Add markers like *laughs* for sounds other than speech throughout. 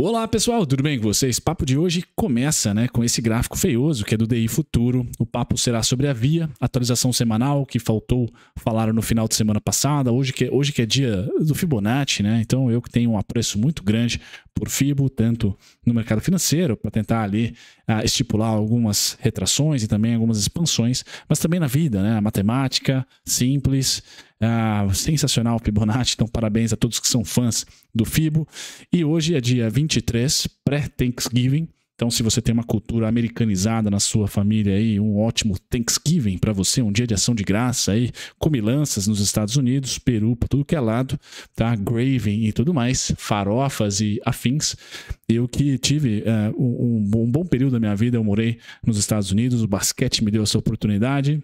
Olá pessoal, tudo bem com vocês? Papo de hoje começa né, com esse gráfico feioso que é do DI Futuro. O papo será sobre a Via, atualização semanal que faltou, falaram no final de semana passada. Hoje que, é, hoje que é dia do Fibonacci, né? Então eu que tenho um apreço muito grande por FIBO, tanto no mercado financeiro, para tentar ali uh, estipular algumas retrações e também algumas expansões, mas também na vida, né? matemática, simples, uh, sensacional Fibonacci. Então, parabéns a todos que são fãs do FIBO. E hoje é dia 23, pré-Thanksgiving. Então, se você tem uma cultura americanizada na sua família aí, um ótimo Thanksgiving para você, um dia de ação de graça aí, comilanças nos Estados Unidos, Peru, tudo que é lado, tá? Graving e tudo mais, farofas e afins. Eu que tive eh, um, um bom período da minha vida, eu morei nos Estados Unidos, o basquete me deu essa oportunidade.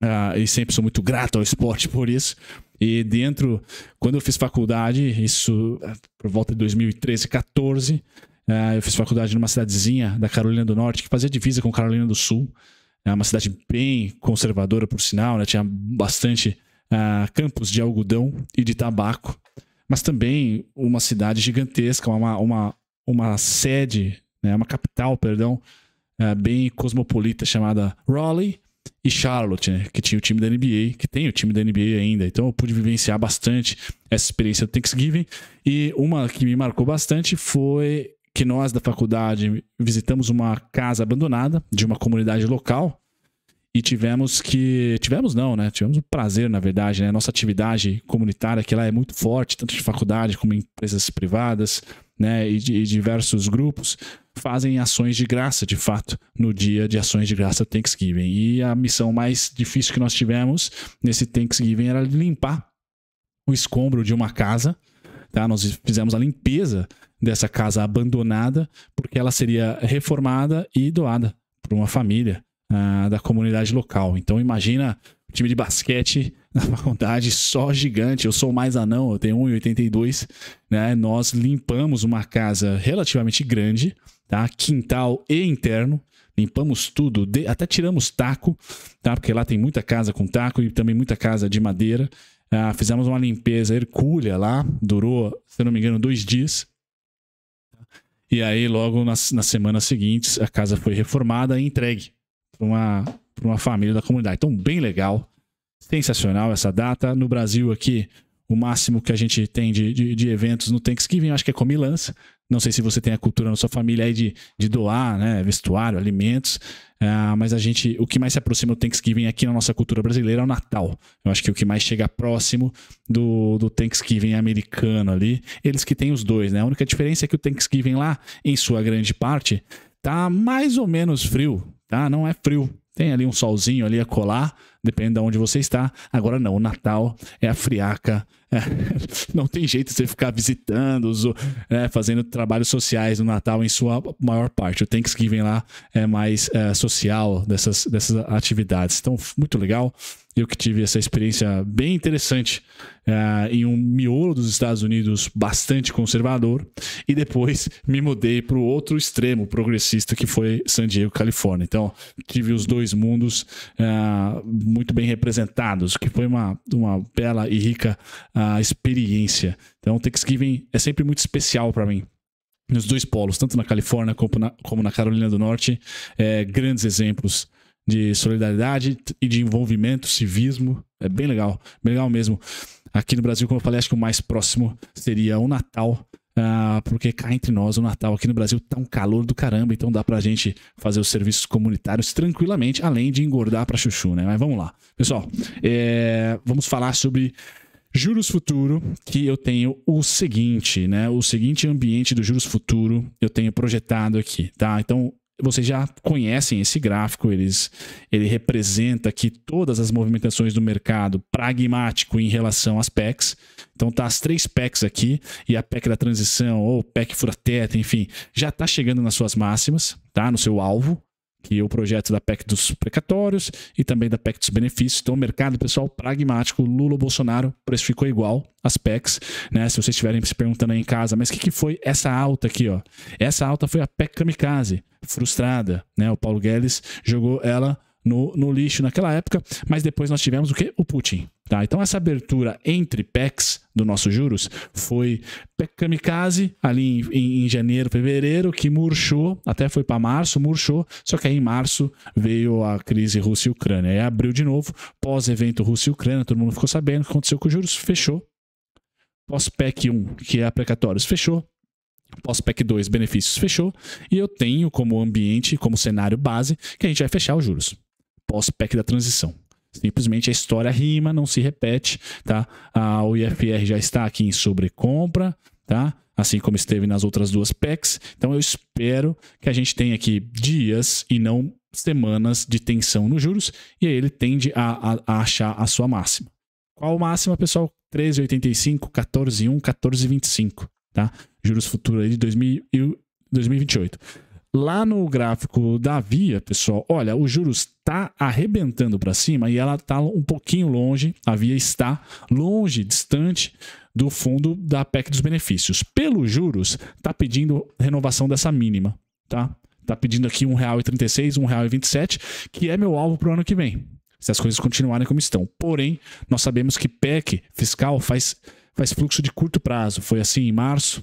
Uh, e sempre sou muito grato ao esporte por isso. E dentro, quando eu fiz faculdade, isso eh, por volta de 2013, 14, Uh, eu fiz faculdade numa cidadezinha da Carolina do Norte, que fazia divisa com Carolina do Sul. É uma cidade bem conservadora, por sinal, né? Tinha bastante uh, campos de algodão e de tabaco. Mas também uma cidade gigantesca, uma, uma, uma sede, né? uma capital, perdão, uh, bem cosmopolita, chamada Raleigh e Charlotte, né? que tinha o time da NBA, que tem o time da NBA ainda. Então eu pude vivenciar bastante essa experiência do Thanksgiving. E uma que me marcou bastante foi que nós da faculdade visitamos uma casa abandonada de uma comunidade local e tivemos que. Tivemos não, né? Tivemos um prazer, na verdade, né? Nossa atividade comunitária, que lá é muito forte, tanto de faculdade como empresas privadas, né? E, de, e diversos grupos fazem ações de graça, de fato, no dia de ações de graça Thanksgiving. E a missão mais difícil que nós tivemos nesse Thanksgiving era limpar o escombro de uma casa Tá? Nós fizemos a limpeza dessa casa abandonada, porque ela seria reformada e doada para uma família ah, da comunidade local. Então imagina time de basquete *laughs* na faculdade só gigante. Eu sou mais anão, eu tenho 1,82, né? Nós limpamos uma casa relativamente grande, tá? Quintal e interno. Limpamos tudo, de... até tiramos taco, tá? Porque lá tem muita casa com taco e também muita casa de madeira. Ah, fizemos uma limpeza hercúlea lá, durou, se não me engano, dois dias. E aí, logo nas, nas semanas seguintes, a casa foi reformada e entregue para uma, uma família da comunidade. Então, bem legal, sensacional essa data. No Brasil, aqui, o máximo que a gente tem de, de, de eventos no Thanksgiving, acho que é comilança. Não sei se você tem a cultura na sua família aí de, de doar, né? Vestuário, alimentos. Uh, mas a gente, o que mais se aproxima do Thanksgiving aqui na nossa cultura brasileira é o Natal. Eu acho que o que mais chega próximo do, do Thanksgiving americano ali, eles que têm os dois, né? A única diferença é que o Thanksgiving lá, em sua grande parte, tá mais ou menos frio, tá? Não é frio. Tem ali um solzinho ali a colar, Depende de onde você está. Agora não, o Natal é a friaca. É, *laughs* não tem jeito você ficar visitando, é, fazendo trabalhos sociais no Natal em sua maior parte. O Thanksgiving lá é mais é, social dessas, dessas atividades. Então, muito legal. Eu que tive essa experiência bem interessante é, em um miolo dos Estados Unidos bastante conservador e depois me mudei para o outro extremo progressista que foi San Diego, Califórnia. Então, tive os dois mundos é, muito bem representados, que foi uma, uma bela e rica uh, experiência. Então, Thanksgiving é sempre muito especial para mim. Nos dois polos, tanto na Califórnia como na, como na Carolina do Norte, é, grandes exemplos de solidariedade e de envolvimento, civismo. É bem legal, bem legal mesmo. Aqui no Brasil, como eu falei, acho que o mais próximo seria o Natal, ah, porque cá entre nós, o Natal aqui no Brasil tá um calor do caramba, então dá pra gente fazer os serviços comunitários tranquilamente, além de engordar pra chuchu, né? Mas vamos lá. Pessoal, é... vamos falar sobre juros futuro, que eu tenho o seguinte, né? O seguinte ambiente do juros futuro eu tenho projetado aqui, tá? Então, vocês já conhecem esse gráfico, eles, ele representa aqui todas as movimentações do mercado pragmático em relação às PECs. Então tá as três PECs aqui, e a PEC da transição, ou PEC fura-teto, enfim, já está chegando nas suas máximas, tá? No seu alvo que é o projeto da PEC dos precatórios e também da PEC dos benefícios. Então, o mercado, pessoal, pragmático, Lula, Bolsonaro, o preço ficou igual, as PECs, né? Se vocês estiverem se perguntando aí em casa, mas o que, que foi essa alta aqui, ó? Essa alta foi a PEC kamikaze, frustrada, né? O Paulo Guedes jogou ela no, no lixo naquela época, mas depois nós tivemos o que? O Putin. Tá? Então essa abertura entre PECs do nosso juros foi PEC Kamikaze ali em, em, em janeiro, fevereiro, que murchou, até foi para março, murchou, só que aí em março veio a crise Rússia e Ucrânia. Aí abriu de novo, pós-evento Rússia e Ucrânia, todo mundo ficou sabendo o que aconteceu com os juros, fechou. Pós-PEC 1, que é a precatórios, fechou. Pós-PEC 2, benefícios, fechou. E eu tenho como ambiente, como cenário base, que a gente vai fechar os juros. Pós-PEC da transição. Simplesmente a história rima, não se repete, tá? A ifr já está aqui em sobrecompra, tá? Assim como esteve nas outras duas PECs. Então eu espero que a gente tenha aqui dias e não semanas de tensão nos juros e aí ele tende a, a, a achar a sua máxima. Qual máxima, pessoal? 13,85, 14,1, 14,25, tá? Juros futuros aí de 2000, 2028. Lá no gráfico da Via, pessoal, olha, os juros está arrebentando para cima e ela está um pouquinho longe, a Via está longe, distante do fundo da PEC dos benefícios. Pelos juros, está pedindo renovação dessa mínima, tá? está pedindo aqui R$ 1,36, R$ 1,27, que é meu alvo para o ano que vem, se as coisas continuarem como estão. Porém, nós sabemos que PEC fiscal faz, faz fluxo de curto prazo. Foi assim em março,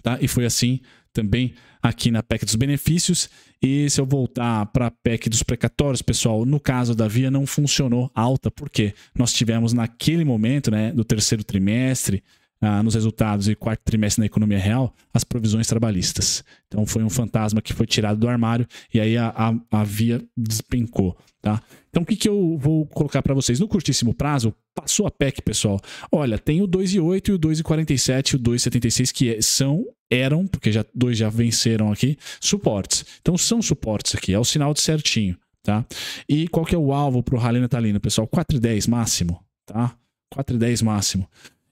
tá? E foi assim também aqui na PEC dos benefícios. E se eu voltar para a PEC dos precatórios, pessoal, no caso da Via não funcionou alta, porque nós tivemos naquele momento, né, do terceiro trimestre, ah, nos resultados e quarto trimestre na economia real, as provisões trabalhistas. Então foi um fantasma que foi tirado do armário e aí a, a, a via despencou. Tá? Então o que, que eu vou colocar para vocês? No curtíssimo prazo, Passou a PEC, pessoal. Olha, tem o 2,8 e o 2,47 e o 2,76 que é, são eram, porque já dois já venceram aqui, suportes. Então são suportes aqui, é o sinal de certinho, tá? E qual que é o alvo para o rally natalino, pessoal? 4,10 máximo, tá? 4,10 máximo.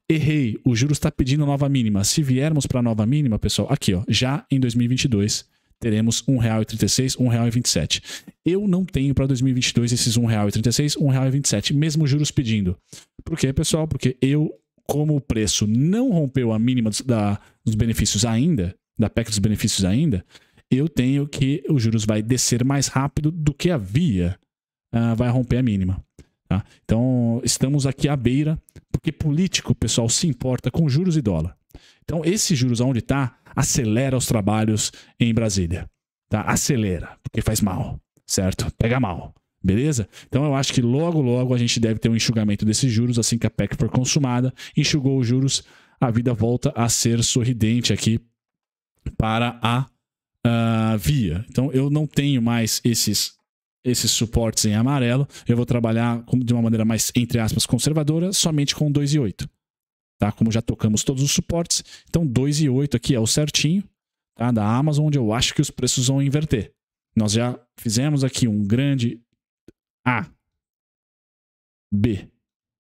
Errei, o juros está pedindo nova mínima. Se viermos para nova mínima, pessoal, aqui, ó, já em 2022 teremos R$ 1,36, R$ 1,27. Eu não tenho para 2022 esses R$ 1,36, R$ 1,27, mesmo juros pedindo. Por quê, pessoal? Porque eu, como o preço não rompeu a mínima dos, da, dos benefícios ainda, da PEC dos benefícios ainda, eu tenho que os juros vai descer mais rápido do que havia, uh, ah, vai romper a mínima. Tá? Então, estamos aqui à beira, porque político, pessoal, se importa com juros e dólar. Então, esses juros aonde está, acelera os trabalhos em Brasília. Tá? Acelera, porque faz mal, certo? Pega mal. Beleza? Então eu acho que logo, logo a gente deve ter um enxugamento desses juros assim que a PEC for consumada. Enxugou os juros, a vida volta a ser sorridente aqui para a uh, via. Então eu não tenho mais esses esses suportes em amarelo. Eu vou trabalhar de uma maneira mais, entre aspas, conservadora, somente com 2,8 tá? Como já tocamos todos os suportes, então 2,8 aqui é o certinho, tá? Da Amazon, onde eu acho que os preços vão inverter. Nós já fizemos aqui um grande A, B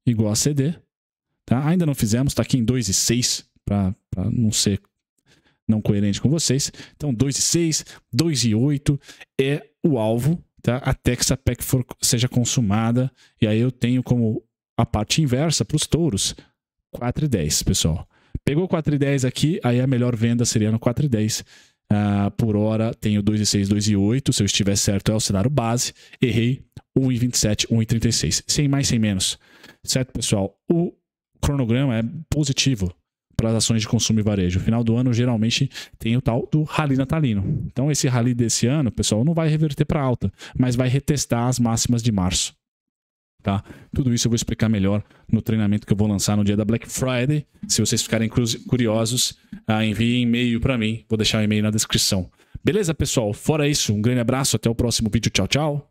igual a CD, tá? Ainda não fizemos, tá aqui em 2,6 para não ser não coerente com vocês. Então 2,6, 2,8 é o alvo, tá? Até que essa PEC for, seja consumada e aí eu tenho como a parte inversa para os touros, 4,10, pessoal. Pegou 4,10 aqui, aí a melhor venda seria no 4,10. Uh, ah, por hora tenho 2,6, 2,8. Se eu estiver certo, é o cenário base. Errei 1,27, 1,36. Sem mais, sem menos. Certo, pessoal? O cronograma é positivo para as ações de consumo e varejo. Final do ano, geralmente, tem o tal do rally natalino. Então, esse rally desse ano, pessoal, não vai reverter para alta, mas vai retestar as máximas de março tá? Tudo isso eu vou explicar melhor no treinamento que eu vou lançar no dia da Black Friday. Se vocês ficarem curiosos, ah, enviem e-mail para mim. Vou deixar o e-mail na descrição. Beleza, pessoal? Fora isso, um grande abraço, até o próximo vídeo. Tchau, tchau.